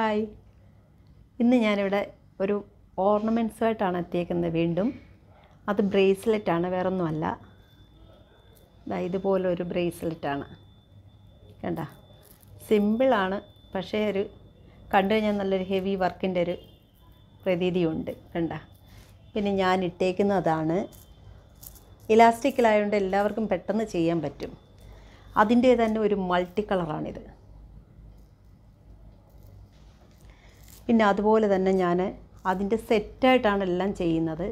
hi ഇന്ന് ഞാനിവിടെ ഒരു ഓർണമെൻറ്റ്സുമായിട്ടാണ് എത്തിയേക്കുന്നത് വീണ്ടും അത് ബ്രേസ്ലെറ്റാണ് വേറൊന്നുമല്ല ഇതുപോലൊരു ബ്രേസ്ലെറ്റാണ് കണ്ട സിമ്പിളാണ് പക്ഷേ ഒരു കണ്ടു കഴിഞ്ഞാൽ നല്ലൊരു ഹെവി വർക്കിൻ്റെ ഒരു പ്രതീതിയുണ്ട് കണ്ട പിന്നെ ഞാൻ ഇട്ടേക്കുന്നതാണ് ഇലാസ്റ്റിക്കിലായതുകൊണ്ട് എല്ലാവർക്കും പെട്ടെന്ന് ചെയ്യാൻ പറ്റും അതിൻ്റെ തന്നെ ഒരു മൾട്ടി കളറാണിത് പിന്നെ അതുപോലെ തന്നെ ഞാൻ അതിൻ്റെ സെറ്റായിട്ടാണ് എല്ലാം ചെയ്യുന്നത്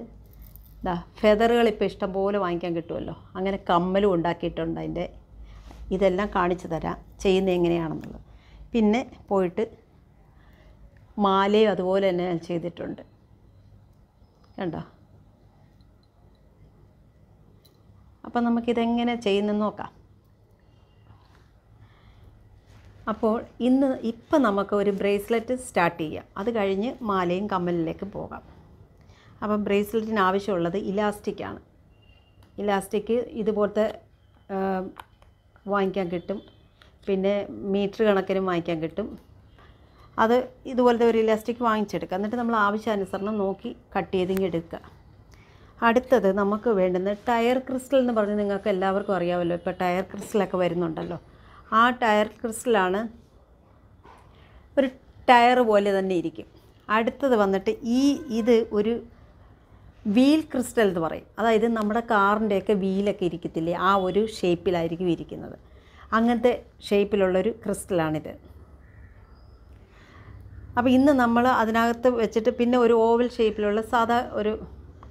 എന്താ ഫെദറുകൾ ഇപ്പോൾ ഇഷ്ടം പോലെ വാങ്ങിക്കാൻ കിട്ടുമല്ലോ അങ്ങനെ കമ്മലും ഉണ്ടാക്കിയിട്ടുണ്ട് അതിൻ്റെ ഇതെല്ലാം കാണിച്ചു തരാം ചെയ്യുന്നത് എങ്ങനെയാണെന്നുള്ളത് പിന്നെ പോയിട്ട് മാലയും അതുപോലെ തന്നെ ഞാൻ ചെയ്തിട്ടുണ്ട് കണ്ടോ അപ്പം നമുക്കിതെങ്ങനെ ചെയ്യുന്നെന്ന് നോക്കാം അപ്പോൾ ഇന്ന് ഇപ്പം നമുക്ക് ഒരു ബ്രേസ്ലെറ്റ് സ്റ്റാർട്ട് ചെയ്യാം അത് കഴിഞ്ഞ് മാലയും കമ്മലിലേക്ക് പോകാം അപ്പോൾ ബ്രേസ്ലെറ്റിന് ആവശ്യമുള്ളത് ഇലാസ്റ്റിക്കാണ് ഇലാസ്റ്റിക് ഇതുപോലത്തെ വാങ്ങിക്കാൻ കിട്ടും പിന്നെ മീറ്റർ കണക്കിനും വാങ്ങിക്കാൻ കിട്ടും അത് ഇതുപോലത്തെ ഒരു ഇലാസ്റ്റിക് വാങ്ങിച്ചെടുക്കുക എന്നിട്ട് നമ്മൾ ആവശ്യാനുസരണം നോക്കി കട്ട് എടുക്കുക അടുത്തത് നമുക്ക് വേണ്ടുന്ന ടയർ ക്രിസ്റ്റൽ എന്ന് പറഞ്ഞ് നിങ്ങൾക്ക് എല്ലാവർക്കും അറിയാമല്ലോ ഇപ്പോൾ ടയർ ക്രിസ്റ്റലൊക്കെ വരുന്നുണ്ടല്ലോ ആ ടയർ ക്രിസ്റ്റലാണ് ഒരു ടയർ പോലെ തന്നെ ഇരിക്കും അടുത്തത് വന്നിട്ട് ഈ ഇത് ഒരു വീൽ ക്രിസ്റ്റൽ എന്ന് പറയും അതായത് നമ്മുടെ കാറിൻ്റെയൊക്കെ വീലൊക്കെ ഇരിക്കത്തില്ലേ ആ ഒരു ഷേപ്പിലായിരിക്കും ഇരിക്കുന്നത് അങ്ങനത്തെ ഷേപ്പിലുള്ളൊരു ക്രിസ്റ്റലാണിത് അപ്പോൾ ഇന്ന് നമ്മൾ അതിനകത്ത് വെച്ചിട്ട് പിന്നെ ഒരു ഓവൽ ഷേപ്പിലുള്ള സാധാ ഒരു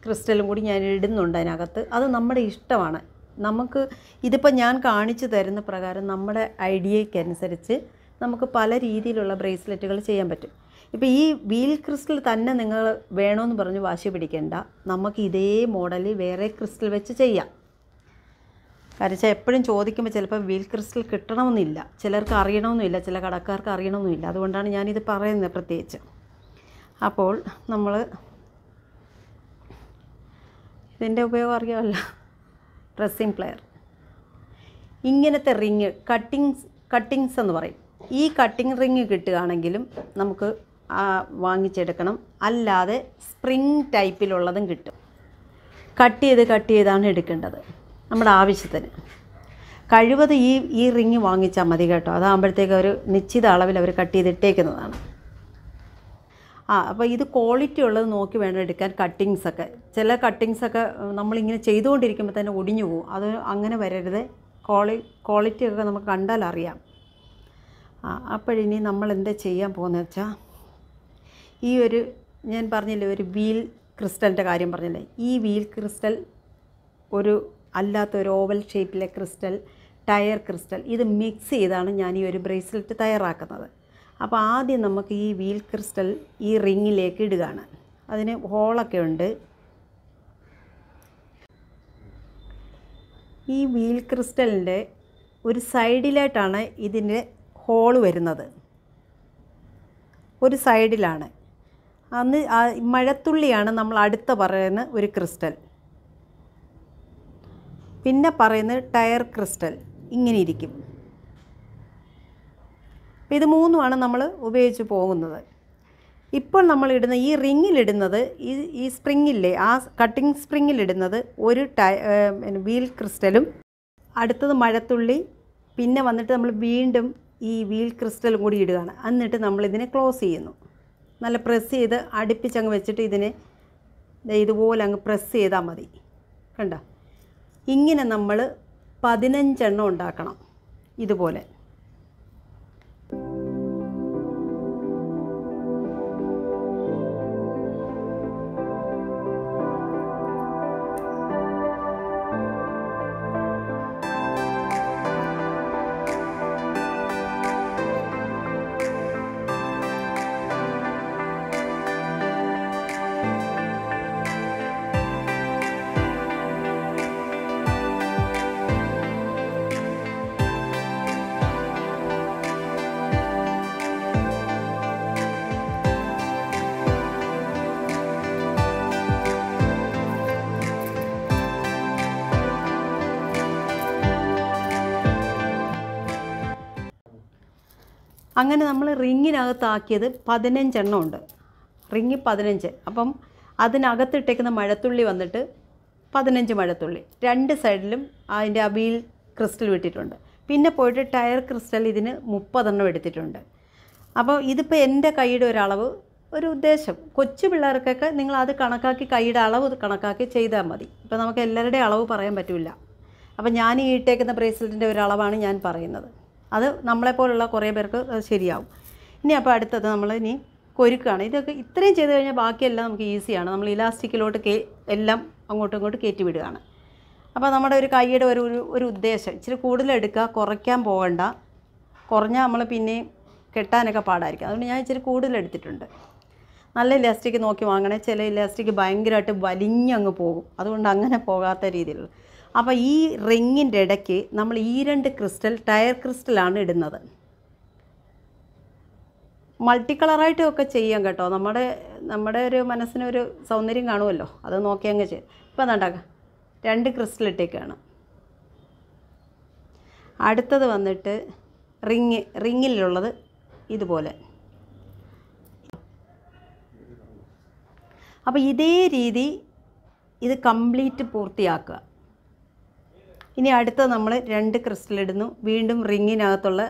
ക്രിസ്റ്റലും കൂടി ഞാൻ ഇടുന്നുണ്ട് അതിനകത്ത് അത് നമ്മുടെ ഇഷ്ടമാണ് നമുക്ക് ഇതിപ്പോൾ ഞാൻ കാണിച്ചു തരുന്ന പ്രകാരം നമ്മുടെ ഐഡിയക്കനുസരിച്ച് നമുക്ക് പല രീതിയിലുള്ള ബ്രേസ്ലെറ്റുകൾ ചെയ്യാൻ പറ്റും ഇപ്പോൾ ഈ വീൽ ക്രിസ്റ്റൽ തന്നെ നിങ്ങൾ വേണമെന്ന് പറഞ്ഞ് വാശി പിടിക്കേണ്ട നമുക്ക് ഇതേ മോഡലിൽ വേറെ ക്രിസ്റ്റൽ വെച്ച് ചെയ്യാം കാരണം എപ്പോഴും ചോദിക്കുമ്പോൾ ചിലപ്പോൾ വീൽ ക്രിസ്റ്റൽ കിട്ടണമെന്നില്ല ചിലർക്ക് അറിയണമെന്നില്ല ചില കടക്കാർക്ക് അറിയണമെന്നില്ല അതുകൊണ്ടാണ് ഞാനിത് പറയുന്നത് പ്രത്യേകിച്ച് അപ്പോൾ നമ്മൾ ഇതിൻ്റെ ഉപയോഗം അറിയാമല്ലോ റെസിൻ പ്ലെയർ ഇങ്ങനത്തെ റിങ് കട്ടിങ്സ് കട്ടിങ്സ് എന്ന് പറയും ഈ കട്ടിങ് റിങ് കിട്ടുകയാണെങ്കിലും നമുക്ക് വാങ്ങിച്ചെടുക്കണം അല്ലാതെ സ്പ്രിങ് ടൈപ്പിലുള്ളതും കിട്ടും കട്ട് ചെയ്ത് കട്ട് ചെയ്താണ് എടുക്കേണ്ടത് നമ്മുടെ ആവശ്യത്തിന് കഴിവത് ഈ ഈ റിങ് വാങ്ങിച്ചാൽ മതി കേട്ടോ അതാകുമ്പോഴത്തേക്ക് അവർ നിശ്ചിത അളവിൽ അവർ കട്ട് ചെയ്തിട്ടേക്കുന്നതാണ് ആ അപ്പോൾ ഇത് ക്വാളിറ്റി ഉള്ളത് നോക്കി വേണം എടുക്കാൻ കട്ടിങ്സൊക്കെ ചില കട്ടിങ്സൊക്കെ നമ്മളിങ്ങനെ ചെയ്തുകൊണ്ടിരിക്കുമ്പോൾ തന്നെ ഒടിഞ്ഞു പോകും അത് അങ്ങനെ വരരുത് ക്വാളി ക്വാളിറ്റിയൊക്കെ നമുക്ക് കണ്ടാൽ അറിയാം ആ അപ്പോഴിനി നമ്മൾ എന്താ ചെയ്യാൻ പോകുന്നത് വെച്ചാൽ ഈ ഒരു ഞാൻ പറഞ്ഞില്ലേ ഒരു വീൽ ക്രിസ്റ്റലിൻ്റെ കാര്യം പറഞ്ഞില്ലേ ഈ വീൽ ക്രിസ്റ്റൽ ഒരു അല്ലാത്ത ഒരു ഓവൽ ഷേപ്പിലെ ക്രിസ്റ്റൽ ടയർ ക്രിസ്റ്റൽ ഇത് മിക്സ് ചെയ്താണ് ഞാൻ ഈ ഒരു ബ്രേസ്ലെറ്റ് തയ്യാറാക്കുന്നത് അപ്പോൾ ആദ്യം നമുക്ക് ഈ വീൽ ക്രിസ്റ്റൽ ഈ റിങ്ങിലേക്ക് ഇടുകയാണ് അതിന് ഹോളൊക്കെ ഉണ്ട് ഈ വീൽ ക്രിസ്റ്റലിൻ്റെ ഒരു സൈഡിലായിട്ടാണ് ഇതിൻ്റെ ഹോൾ വരുന്നത് ഒരു സൈഡിലാണ് അന്ന് മഴത്തുള്ളിയാണ് നമ്മൾ അടുത്ത പറയുന്ന ഒരു ക്രിസ്റ്റൽ പിന്നെ പറയുന്നത് ടയർ ക്രിസ്റ്റൽ ഇങ്ങനെ ഇരിക്കും ഇത് മൂന്നുമാണ് നമ്മൾ ഉപയോഗിച്ച് പോകുന്നത് ഇപ്പോൾ നമ്മൾ ഇടുന്ന ഈ റിങ്ങിലിടുന്നത് ഈ ഈ സ്പ്രിങ്ങില്ലേ ആ കട്ടിംഗ് സ്പ്രിങ്ങിലിടുന്നത് ഒരു ടൈ വീൽ ക്രിസ്റ്റലും അടുത്തത് മഴത്തുള്ളി പിന്നെ വന്നിട്ട് നമ്മൾ വീണ്ടും ഈ വീൽ ക്രിസ്റ്റലും കൂടി ഇടുകയാണ് എന്നിട്ട് നമ്മൾ ഇതിനെ ക്ലോസ് ചെയ്യുന്നു നല്ല പ്രസ് ചെയ്ത് അടുപ്പിച്ചങ്ങ് വെച്ചിട്ട് ഇതിനെ ഇതുപോലെ അങ്ങ് പ്രസ് ചെയ്താൽ മതി കണ്ട ഇങ്ങനെ നമ്മൾ പതിനഞ്ചെണ്ണം ഉണ്ടാക്കണം ഇതുപോലെ അങ്ങനെ നമ്മൾ റിങ്ങിനകത്താക്കിയത് പതിനഞ്ചെണ്ണം ഉണ്ട് റിങ്ങ് പതിനഞ്ച് അപ്പം അതിനകത്തിട്ടേക്കുന്ന മഴത്തുള്ളി വന്നിട്ട് പതിനഞ്ച് മഴത്തുള്ളി രണ്ട് സൈഡിലും അതിൻ്റെ അബീൽ ക്രിസ്റ്റൽ വിട്ടിട്ടുണ്ട് പിന്നെ പോയിട്ട് ടയർ ക്രിസ്റ്റൽ ഇതിന് മുപ്പതെണ്ണം എടുത്തിട്ടുണ്ട് അപ്പോൾ ഇതിപ്പോൾ എൻ്റെ കൈയുടെ ഒരളവ് ഒരു ഉദ്ദേശം കൊച്ചു പിള്ളേർക്കൊക്കെ നിങ്ങൾ അത് കണക്കാക്കി കൈയുടെ അളവ് കണക്കാക്കി ചെയ്താൽ മതി ഇപ്പോൾ നമുക്ക് എല്ലാവരുടെയും അളവ് പറയാൻ പറ്റില്ല അപ്പോൾ ഞാൻ ഈ ഇട്ടേക്കുന്ന ബ്രേസ്ലെറ്റിൻ്റെ ഒരളവാണ് ഞാൻ പറയുന്നത് അത് നമ്മളെപ്പോലുള്ള കുറേ പേർക്ക് അത് ശരിയാവും ഇനി അപ്പോൾ അടുത്തത് നമ്മൾ ഇനി കൊരുക്കാണ് ഇതൊക്കെ ഇത്രയും ചെയ്ത് കഴിഞ്ഞാൽ ബാക്കിയെല്ലാം നമുക്ക് ഈസിയാണ് നമ്മൾ ഇലാസ്റ്റിക്കിലോട്ട് കേ എല്ലാം അങ്ങോട്ടും ഇങ്ങോട്ടും കയറ്റി വിടുകയാണ് അപ്പോൾ നമ്മുടെ ഒരു കൈയുടെ ഒരു ഒരു ഉദ്ദേശം ഇച്ചിരി കൂടുതലെടുക്കുക കുറയ്ക്കാൻ പോകണ്ട കുറഞ്ഞാൽ നമ്മൾ പിന്നെയും കെട്ടാനൊക്കെ പാടായിരിക്കും അതുകൊണ്ട് ഞാൻ ഇച്ചിരി കൂടുതലെടുത്തിട്ടുണ്ട് നല്ല ഇലാസ്റ്റിക് നോക്കി വാങ്ങണേ ചില ഇലാസ്റ്റിക് ഭയങ്കരമായിട്ട് വലിഞ്ഞങ്ങ് പോകും അതുകൊണ്ട് അങ്ങനെ പോകാത്ത രീതിയിലുള്ള അപ്പോൾ ഈ റിങ്ങിൻ്റെ ഇടയ്ക്ക് നമ്മൾ ഈ രണ്ട് ക്രിസ്റ്റൽ ടയർ ക്രിസ്റ്റലാണ് ഇടുന്നത് മൾട്ടി കളറായിട്ടും ഒക്കെ ചെയ്യാം കേട്ടോ നമ്മുടെ നമ്മുടെ ഒരു മനസ്സിനൊരു സൗന്ദര്യം കാണുമല്ലോ അത് നോക്കി അങ്ങ് ചെയ്യും ഇപ്പം എന്താണ്ടാക്കാം രണ്ട് ക്രിസ്റ്റൽ ഇട്ടേക്കാണ് അടുത്തത് വന്നിട്ട് റിങ് റിങ്ങിലുള്ളത് ഇതുപോലെ അപ്പോൾ ഇതേ രീതി ഇത് കംപ്ലീറ്റ് പൂർത്തിയാക്കുക ഇനി അടുത്ത നമ്മൾ രണ്ട് ക്രിസ്റ്റൽ ഇടുന്നു വീണ്ടും റിങ്ങിനകത്തുള്ള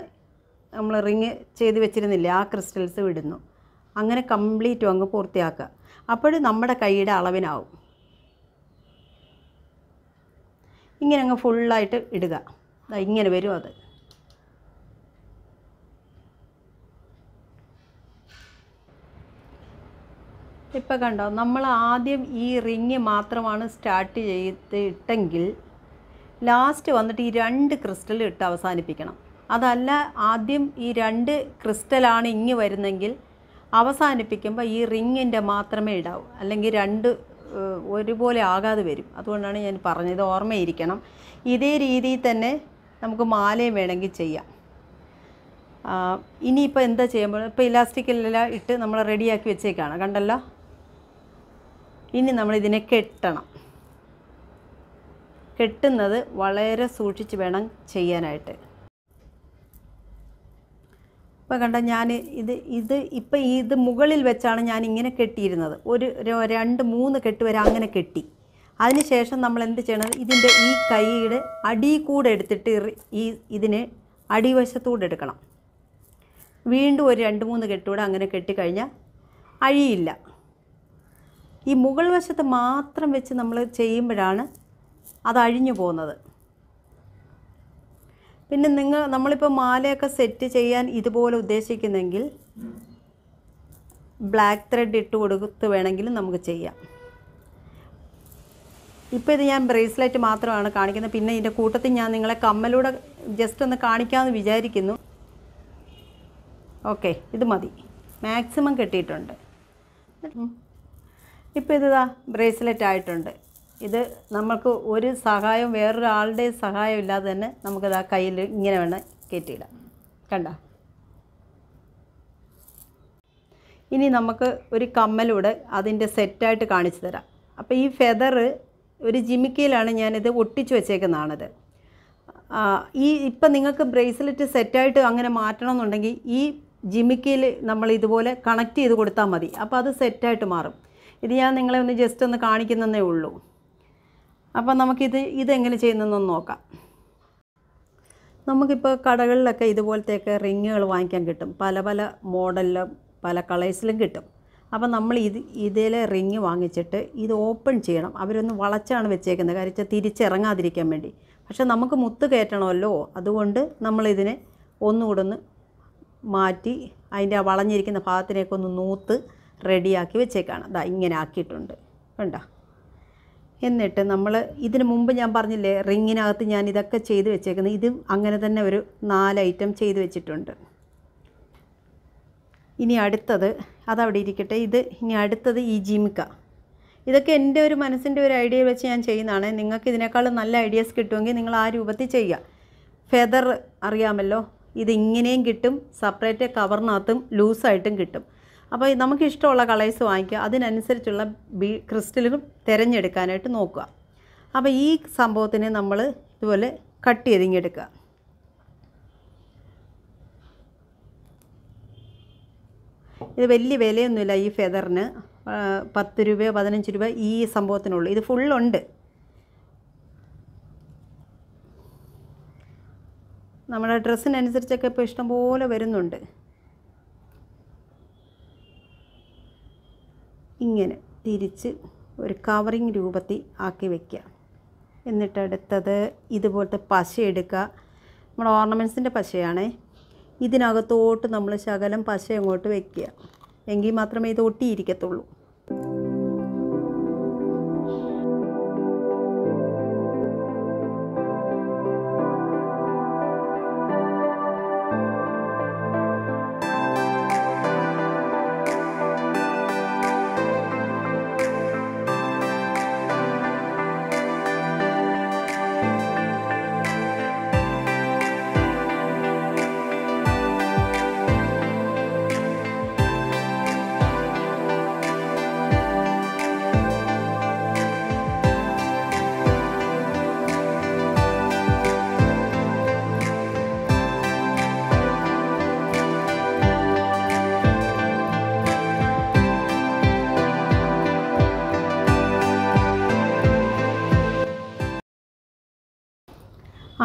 നമ്മൾ റിങ് ചെയ്ത് വെച്ചിരുന്നില്ലേ ആ ക്രിസ്റ്റൽസ് വിടുന്നു അങ്ങനെ കംപ്ലീറ്റും അങ്ങ് പൂർത്തിയാക്കുക അപ്പോഴും നമ്മുടെ കൈയുടെ അളവിനാവും ഇങ്ങനെ അങ്ങ് ഫുള്ളായിട്ട് ഇടുക ഇങ്ങനെ വരും അത് ഇപ്പോൾ കണ്ടോ നമ്മൾ ആദ്യം ഈ റിങ് മാത്രമാണ് സ്റ്റാർട്ട് ചെയ്ത് ഇട്ടെങ്കിൽ ലാസ്റ്റ് വന്നിട്ട് ഈ രണ്ട് ക്രിസ്റ്റൽ ഇട്ട് അവസാനിപ്പിക്കണം അതല്ല ആദ്യം ഈ രണ്ട് ക്രിസ്റ്റലാണ് ഇങ്ങ് വരുന്നെങ്കിൽ അവസാനിപ്പിക്കുമ്പോൾ ഈ റിങ്ങിൻ്റെ മാത്രമേ ഇടാവൂ അല്ലെങ്കിൽ രണ്ട് ഒരുപോലെ ആകാതെ വരും അതുകൊണ്ടാണ് ഞാൻ പറഞ്ഞത് ഓർമ്മയിരിക്കണം ഇതേ രീതിയിൽ തന്നെ നമുക്ക് മാലയും വേണമെങ്കിൽ ചെയ്യാം ഇനിയിപ്പോൾ എന്താ ചെയ്യുമ്പോൾ ഇപ്പോൾ ഇലാസ്റ്റിക്കിലെല്ലാം ഇട്ട് നമ്മൾ റെഡിയാക്കി വെച്ചേക്കാണ് കണ്ടല്ലോ ഇനി നമ്മളിതിനെ കെട്ടണം കെട്ടുന്നത് വളരെ സൂക്ഷിച്ച് വേണം ചെയ്യാനായിട്ട് ഇപ്പോൾ കണ്ട ഞാൻ ഇത് ഇത് ഇപ്പം ഇത് മുകളിൽ വെച്ചാണ് ഞാൻ ഇങ്ങനെ കെട്ടിയിരുന്നത് ഒരു രണ്ട് മൂന്ന് കെട്ട് വരെ അങ്ങനെ കെട്ടി അതിനുശേഷം നമ്മൾ എന്ത് ചെയ്യണം ഇതിൻ്റെ ഈ കൈയുടെ അടി കൂടെ എടുത്തിട്ട് ഈ ഇതിനെ അടിവശത്തൂടെ എടുക്കണം വീണ്ടും ഒരു രണ്ട് മൂന്ന് കെട്ടൂടെ അങ്ങനെ കെട്ടിക്കഴിഞ്ഞാൽ അഴിയില്ല ഈ മുകൾ വശത്ത് മാത്രം വെച്ച് നമ്മൾ ചെയ്യുമ്പോഴാണ് അതഴിഞ്ഞു പോകുന്നത് പിന്നെ നിങ്ങൾ നമ്മളിപ്പോൾ മാലയൊക്കെ സെറ്റ് ചെയ്യാൻ ഇതുപോലെ ഉദ്ദേശിക്കുന്നെങ്കിൽ ബ്ലാക്ക് ത്രെഡ് ഇട്ട് കൊടുത്ത് വേണമെങ്കിലും നമുക്ക് ചെയ്യാം ഇപ്പോൾ ഇത് ഞാൻ ബ്രേസ്ലെറ്റ് മാത്രമാണ് കാണിക്കുന്നത് പിന്നെ ഇതിൻ്റെ കൂട്ടത്തിൽ ഞാൻ നിങ്ങളെ കമ്മലൂടെ ജസ്റ്റ് ഒന്ന് കാണിക്കാമെന്ന് വിചാരിക്കുന്നു ഓക്കെ ഇത് മതി മാക്സിമം കെട്ടിയിട്ടുണ്ട് ഇപ്പോൾ ഇതാ ബ്രേസ്ലെറ്റ് ആയിട്ടുണ്ട് ഇത് നമ്മൾക്ക് ഒരു സഹായവും വേറൊരാളുടെ സഹായം ഇല്ലാതെ തന്നെ നമുക്കത് ആ കയ്യിൽ ഇങ്ങനെ വേണം കയറ്റിയിടാം കണ്ട ഇനി നമുക്ക് ഒരു കമ്മലൂടെ അതിൻ്റെ സെറ്റായിട്ട് കാണിച്ചു തരാം അപ്പോൾ ഈ ഫെദർ ഒരു ജിമിക്കയിലാണ് ഞാനിത് ഒട്ടിച്ചു വെച്ചേക്കുന്നതാണിത് ഈ ഇപ്പം നിങ്ങൾക്ക് ബ്രേസ്ലെറ്റ് സെറ്റായിട്ട് അങ്ങനെ മാറ്റണം എന്നുണ്ടെങ്കിൽ ഈ ജിമിക്കയിൽ നമ്മൾ ഇതുപോലെ കണക്ട് ചെയ്ത് കൊടുത്താൽ മതി അപ്പോൾ അത് സെറ്റായിട്ട് മാറും ഇത് ഞാൻ നിങ്ങളെ ഒന്ന് ജസ്റ്റ് ഒന്ന് കാണിക്കുന്നതേ ഉള്ളൂ അപ്പോൾ നമുക്കിത് ഇതെങ്ങനെ ചെയ്യുന്നതെന്ന് നോക്കാം നമുക്കിപ്പോൾ കടകളിലൊക്കെ ഇതുപോലത്തെയൊക്കെ റിങ്ങുകൾ വാങ്ങിക്കാൻ കിട്ടും പല പല മോഡലിലും പല കളേഴ്സിലും കിട്ടും അപ്പോൾ നമ്മൾ ഇത് ഇതിലെ റിങ് വാങ്ങിച്ചിട്ട് ഇത് ഓപ്പൺ ചെയ്യണം അവരൊന്ന് വളച്ചാണ് വെച്ചേക്കുന്നത് കാര്യം തിരിച്ചിറങ്ങാതിരിക്കാൻ വേണ്ടി പക്ഷെ നമുക്ക് മുത്ത് കയറ്റണമല്ലോ അതുകൊണ്ട് നമ്മളിതിനെ ഒന്നുകൂടെ ഒന്ന് മാറ്റി അതിൻ്റെ ആ വളഞ്ഞിരിക്കുന്ന ഭാഗത്തിനേക്കൊന്ന് നൂത്ത് റെഡിയാക്കി വെച്ചേക്കാണ് ഇതാ ഇങ്ങനെ ആക്കിയിട്ടുണ്ട് കണ്ടോ എന്നിട്ട് നമ്മൾ ഇതിന് മുമ്പ് ഞാൻ പറഞ്ഞില്ലേ റിങ്ങിനകത്ത് ഞാൻ ഇതൊക്കെ ചെയ്ത് വെച്ചേക്കുന്നത് ഇത് അങ്ങനെ തന്നെ ഒരു നാല് ഐറ്റം ചെയ്ത് വെച്ചിട്ടുണ്ട് ഇനി അടുത്തത് അതവിടെ ഇരിക്കട്ടെ ഇത് ഇനി അടുത്തത് ഈ ജിമിക്ക ഇതൊക്കെ എൻ്റെ ഒരു മനസ്സിൻ്റെ ഒരു ഐഡിയ വെച്ച് ഞാൻ ചെയ്യുന്നതാണ് നിങ്ങൾക്ക് ഇതിനേക്കാളും നല്ല ഐഡിയാസ് കിട്ടുമെങ്കിൽ നിങ്ങൾ ആ രൂപത്തിൽ ചെയ്യുക ഫെദർ അറിയാമല്ലോ ഇതിങ്ങനെയും കിട്ടും സെപ്പറേറ്റ് കവറിനകത്തും ലൂസായിട്ടും കിട്ടും അപ്പോൾ നമുക്ക് ഇഷ്ടമുള്ള കളേഴ്സ് വാങ്ങിക്കുക അതിനനുസരിച്ചുള്ള ബീ ക്രിസ്റ്റലുകൾ തിരഞ്ഞെടുക്കാനായിട്ട് നോക്കുക അപ്പോൾ ഈ സംഭവത്തിനെ നമ്മൾ ഇതുപോലെ കട്ട് ചെയ്തിങ്ങെടുക്കുക ഇത് വലിയ വിലയൊന്നുമില്ല ഈ ഫെതറിന് പത്ത് രൂപയോ പതിനഞ്ച് രൂപ ഈ സംഭവത്തിനുള്ളൂ ഇത് ഫുള്ളുണ്ട് നമ്മുടെ ഡ്രസ്സിനനുസരിച്ചൊക്കെ ഇപ്പോൾ ഇഷ്ടംപോലെ വരുന്നുണ്ട് ഇങ്ങനെ തിരിച്ച് ഒരു കവറിങ് രൂപത്തിൽ ആക്കി വയ്ക്കുക എന്നിട്ട് അടുത്തത് ഇതുപോലത്തെ പശ എടുക്കുക നമ്മൾ ഓർണമെൻസിൻ്റെ പശയാണ് ഇതിനകത്തോട്ട് നമ്മൾ ശകലം പശ അങ്ങോട്ട് വയ്ക്കുക എങ്കിൽ മാത്രമേ ഇത് ഒട്ടിയിരിക്കത്തുള്ളൂ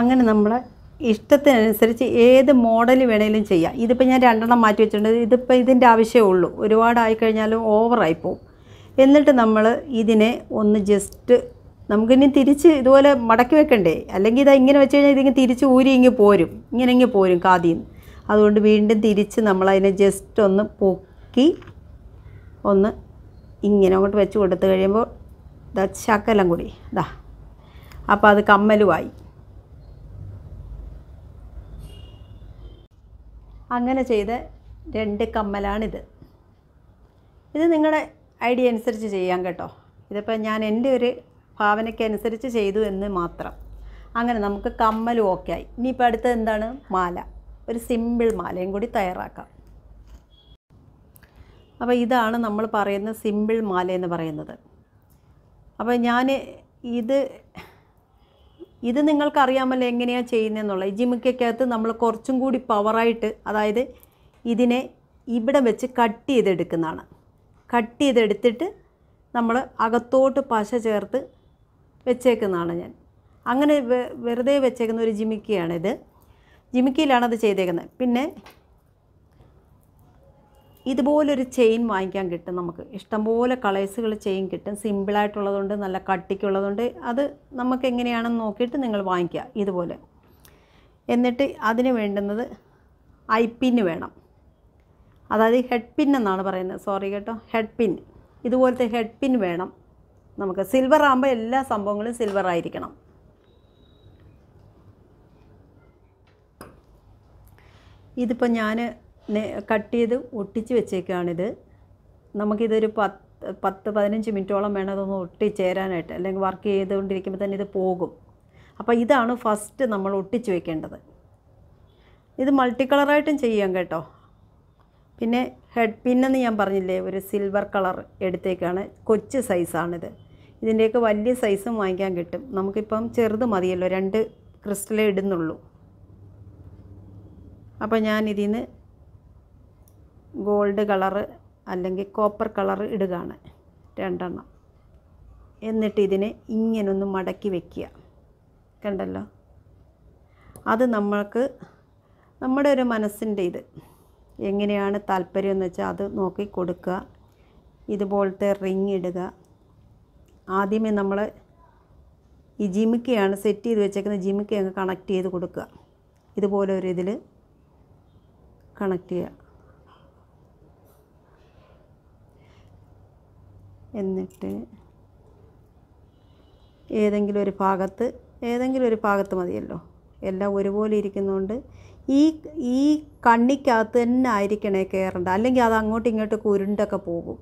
അങ്ങനെ നമ്മൾ ഇഷ്ടത്തിനനുസരിച്ച് ഏത് മോഡൽ വേണേലും ചെയ്യാം ഇതിപ്പോൾ ഞാൻ രണ്ടെണ്ണം മാറ്റി വെച്ചിട്ടുണ്ട് ഇതിപ്പോൾ ഇതിൻ്റെ ആവശ്യമേ ഉള്ളൂ ഒരുപാടായി കഴിഞ്ഞാലും ഓവറായി പോവും എന്നിട്ട് നമ്മൾ ഇതിനെ ഒന്ന് ജസ്റ്റ് നമുക്കിനി തിരിച്ച് ഇതുപോലെ മടക്കി വെക്കണ്ടേ അല്ലെങ്കിൽ ഇത് ഇങ്ങനെ വെച്ച് കഴിഞ്ഞാൽ ഇതിങ്ങനെ തിരിച്ച് ഊരി ഇങ്ങ് പോരും ഇങ്ങനെ ഇങ്ങ് പോരും കാതിന്ന് അതുകൊണ്ട് വീണ്ടും തിരിച്ച് നമ്മളതിനെ ജസ്റ്റ് ഒന്ന് പൊക്കി ഒന്ന് ഇങ്ങനെ അങ്ങോട്ട് വെച്ച് കൊടുത്തു കഴിയുമ്പോൾ ഇതാ ശക്കലം കൂടി ഇതാ അപ്പോൾ അത് കമ്മലുമായി അങ്ങനെ ചെയ്ത രണ്ട് കമ്മലാണിത് ഇത് നിങ്ങളുടെ ഐഡിയ അനുസരിച്ച് ചെയ്യാം കേട്ടോ ഇതിപ്പോൾ ഞാൻ എൻ്റെ ഒരു ഭാവനയ്ക്കനുസരിച്ച് ചെയ്തു എന്ന് മാത്രം അങ്ങനെ നമുക്ക് കമ്മലും ഓക്കെ ആയി ഇനിയിപ്പോൾ അടുത്തത് എന്താണ് മാല ഒരു സിമ്പിൾ മാലയും കൂടി തയ്യാറാക്കാം അപ്പോൾ ഇതാണ് നമ്മൾ പറയുന്ന സിമ്പിൾ മാല എന്ന് പറയുന്നത് അപ്പോൾ ഞാൻ ഇത് ഇത് നിങ്ങൾക്കറിയാമല്ലോ എങ്ങനെയാണ് ചെയ്യുന്നതെന്നുള്ളത് ജിമിക്കകത്ത് നമ്മൾ കുറച്ചും കൂടി പവറായിട്ട് അതായത് ഇതിനെ ഇവിടെ വെച്ച് കട്ട് ചെയ്തെടുക്കുന്നതാണ് കട്ട് ചെയ്തെടുത്തിട്ട് നമ്മൾ അകത്തോട്ട് പശ ചേർത്ത് വെച്ചേക്കുന്നതാണ് ഞാൻ അങ്ങനെ വെറുതെ വെച്ചേക്കുന്ന ഒരു ജിമിക്കയാണിത് ജിമിക്കയിലാണത് ചെയ്തേക്കുന്നത് പിന്നെ ഇതുപോലൊരു ചെയിൻ വാങ്ങിക്കാൻ കിട്ടും നമുക്ക് ഇഷ്ടംപോലെ കളേഴ്സുകൾ ചെയിൻ കിട്ടും സിമ്പിളായിട്ടുള്ളതുകൊണ്ട് നല്ല കട്ടിക്കുള്ളതുകൊണ്ട് അത് നമുക്ക് എങ്ങനെയാണെന്ന് നോക്കിയിട്ട് നിങ്ങൾ വാങ്ങിക്കുക ഇതുപോലെ എന്നിട്ട് അതിന് വേണ്ടുന്നത് ഐ പിന്ന് വേണം അതായത് ഹെഡ് പിൻ എന്നാണ് പറയുന്നത് സോറി കേട്ടോ ഹെഡ് പിൻ ഇതുപോലത്തെ ഹെഡ് പിൻ വേണം നമുക്ക് സിൽവർ ആകുമ്പോൾ എല്ലാ സംഭവങ്ങളും സിൽവർ ആയിരിക്കണം ഇതിപ്പോൾ ഞാൻ കട്ട് ചെയ്ത് ഒട്ടിച്ച് വെച്ചേക്കാണിത് നമുക്കിതൊരു പത്ത് പത്ത് പതിനഞ്ച് മിനിറ്റോളം വേണം അതൊന്ന് ഒട്ടിച്ചേരാനായിട്ട് അല്ലെങ്കിൽ വർക്ക് ചെയ്തുകൊണ്ടിരിക്കുമ്പോൾ തന്നെ ഇത് പോകും അപ്പോൾ ഇതാണ് ഫസ്റ്റ് നമ്മൾ ഒട്ടിച്ച് വെക്കേണ്ടത് ഇത് മൾട്ടി കളറായിട്ടും ചെയ്യാം കേട്ടോ പിന്നെ ഹെഡ് പിന്നെന്ന് ഞാൻ പറഞ്ഞില്ലേ ഒരു സിൽവർ കളർ എടുത്തേക്കാണ് കൊച്ചു സൈസാണിത് ഇതിൻ്റെയൊക്കെ വലിയ സൈസും വാങ്ങിക്കാൻ കിട്ടും നമുക്കിപ്പം ചെറുത് മതിയല്ലോ രണ്ട് ക്രിസ്റ്റലേ ഇടുന്നുള്ളൂ അപ്പോൾ ഞാൻ ഇതിൽ നിന്ന് ഗോൾഡ് കളറ് അല്ലെങ്കിൽ കോപ്പർ കളറ് ഇടുകയാണ് രണ്ടെണ്ണം എന്നിട്ട് ഇതിനെ ഇങ്ങനൊന്ന് മടക്കി വെക്കുക കണ്ടല്ലോ അത് നമ്മൾക്ക് നമ്മുടെ ഒരു മനസ്സിൻ്റെ ഇത് എങ്ങനെയാണ് താല്പര്യം എന്ന് വെച്ചാൽ അത് നോക്കി കൊടുക്കുക ഇതുപോലത്തെ റിങ് ഇടുക ആദ്യമേ നമ്മൾ ഈ ജിമിക്കയാണ് സെറ്റ് ചെയ്ത് വെച്ചേക്കുന്ന ജിമിക്ക അങ്ങ് കണക്ട് ചെയ്ത് കൊടുക്കുക ഇതുപോലെ ഒരു ഇതിൽ കണക്ട് ചെയ്യുക എന്നിട്ട് ഏതെങ്കിലും ഒരു ഭാഗത്ത് ഏതെങ്കിലും ഒരു ഭാഗത്ത് മതിയല്ലോ എല്ലാം ഒരുപോലെ ഇരിക്കുന്നതുകൊണ്ട് ഈ ഈ കണ്ണിക്കകത്ത് തന്നെ ആയിരിക്കണേ കയറേണ്ടത് അല്ലെങ്കിൽ അത് അങ്ങോട്ടും ഇങ്ങോട്ടും കുരുണ്ടൊക്കെ പോകും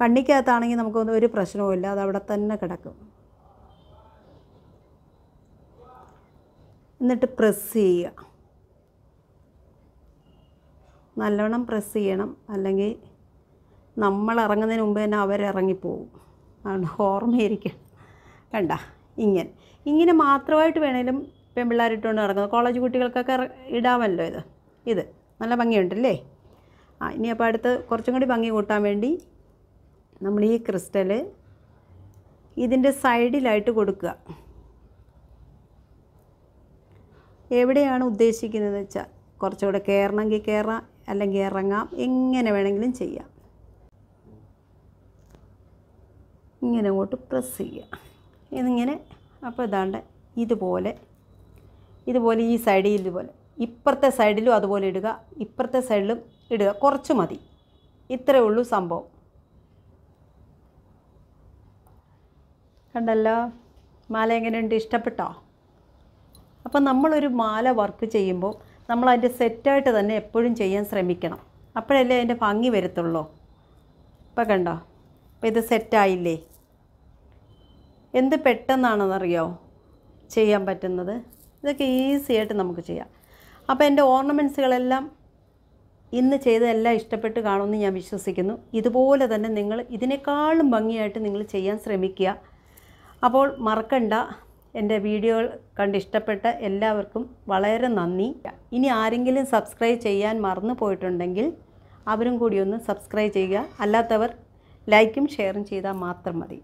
കണ്ണിക്കകത്താണെങ്കിൽ നമുക്കൊന്നും ഒരു പ്രശ്നവുമില്ല അത് അവിടെ തന്നെ കിടക്കും എന്നിട്ട് പ്രസ് ചെയ്യുക നല്ലവണ്ണം പ്രസ് ചെയ്യണം അല്ലെങ്കിൽ നമ്മൾ ഇറങ്ങുന്നതിന് മുമ്പ് തന്നെ അവരിറങ്ങിപ്പോവും ആണ് ഓർമ്മയിരിക്കണം കണ്ട ഇങ്ങനെ ഇങ്ങനെ മാത്രമായിട്ട് വേണേലും പെൺപിള്ളേരിട്ടുകൊണ്ട് നടക്കുന്നത് കോളേജ് കുട്ടികൾക്കൊക്കെ ഇടാമല്ലോ ഇത് ഇത് നല്ല ഭംഗിയുണ്ടല്ലേ ആ ഇനി അപ്പോൾ അടുത്ത് കുറച്ചും കൂടി ഭംഗി കൂട്ടാൻ വേണ്ടി നമ്മൾ ഈ ക്രിസ്റ്റൽ ഇതിൻ്റെ സൈഡിലായിട്ട് കൊടുക്കുക എവിടെയാണ് ഉദ്ദേശിക്കുന്നത് വെച്ചാൽ കുറച്ചുകൂടെ കയറണമെങ്കിൽ കയറാം അല്ലെങ്കിൽ ഇറങ്ങാം എങ്ങനെ വേണമെങ്കിലും ചെയ്യാം ഇങ്ങനെ അങ്ങോട്ട് പ്രസ് ചെയ്യുക ഇതിങ്ങനെ അപ്പോൾ ഇതാണ്ട് ഇതുപോലെ ഇതുപോലെ ഈ സൈഡിൽ ഇതുപോലെ ഇപ്പുറത്തെ സൈഡിലും അതുപോലെ ഇടുക ഇപ്പുറത്തെ സൈഡിലും ഇടുക കുറച്ച് മതി ഇത്രയേ ഉള്ളൂ സംഭവം കണ്ടല്ലോ മാല എങ്ങനെയുണ്ട് ഇഷ്ടപ്പെട്ടോ അപ്പോൾ നമ്മളൊരു മാല വർക്ക് ചെയ്യുമ്പോൾ നമ്മൾ അതിൻ്റെ സെറ്റായിട്ട് തന്നെ എപ്പോഴും ചെയ്യാൻ ശ്രമിക്കണം അപ്പോഴല്ലേ അതിൻ്റെ ഭംഗി വരത്തുള്ളൂ ഇപ്പം കണ്ടോ അപ്പോൾ ഇത് സെറ്റായില്ലേ എന്ത് പെട്ടെന്നാണെന്നറിയോ ചെയ്യാൻ പറ്റുന്നത് ഇതൊക്കെ ഈസി ആയിട്ട് നമുക്ക് ചെയ്യാം അപ്പോൾ എൻ്റെ ഓർണമെൻറ്റ്സുകളെല്ലാം ഇന്ന് ചെയ്തതെല്ലാം ഇഷ്ടപ്പെട്ട് കാണുമെന്ന് ഞാൻ വിശ്വസിക്കുന്നു ഇതുപോലെ തന്നെ നിങ്ങൾ ഇതിനേക്കാളും ഭംഗിയായിട്ട് നിങ്ങൾ ചെയ്യാൻ ശ്രമിക്കുക അപ്പോൾ മറക്കണ്ട എൻ്റെ വീഡിയോ കണ്ട് ഇഷ്ടപ്പെട്ട എല്ലാവർക്കും വളരെ നന്ദി ഇനി ആരെങ്കിലും സബ്സ്ക്രൈബ് ചെയ്യാൻ മറന്നു പോയിട്ടുണ്ടെങ്കിൽ അവരും കൂടി ഒന്ന് സബ്സ്ക്രൈബ് ചെയ്യുക അല്ലാത്തവർ ലൈക്കും ഷെയറും ചെയ്താൽ മാത്രം മതി